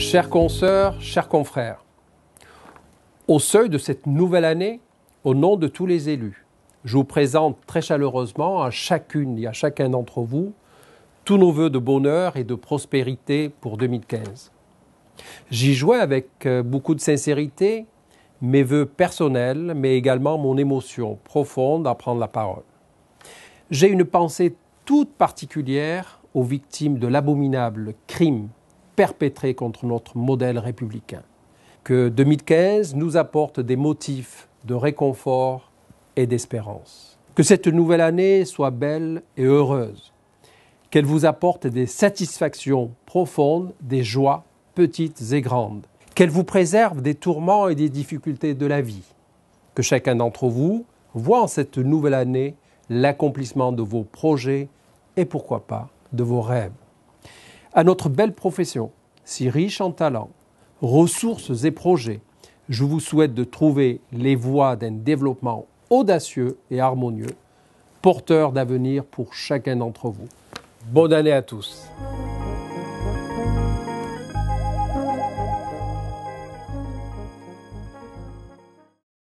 Chers consoeurs, chers confrères, au seuil de cette nouvelle année, au nom de tous les élus, je vous présente très chaleureusement à chacune et à chacun d'entre vous tous nos voeux de bonheur et de prospérité pour 2015. J'y jouais avec euh, beaucoup de sincérité mes voeux personnels, mais également mon émotion profonde à prendre la parole. J'ai une pensée toute particulière aux victimes de l'abominable crime Perpétrés contre notre modèle républicain. Que 2015 nous apporte des motifs de réconfort et d'espérance. Que cette nouvelle année soit belle et heureuse. Qu'elle vous apporte des satisfactions profondes, des joies petites et grandes. Qu'elle vous préserve des tourments et des difficultés de la vie. Que chacun d'entre vous voit en cette nouvelle année l'accomplissement de vos projets et pourquoi pas de vos rêves à notre belle profession, si riche en talents, ressources et projets, je vous souhaite de trouver les voies d'un développement audacieux et harmonieux, porteur d'avenir pour chacun d'entre vous. Bonne année à tous.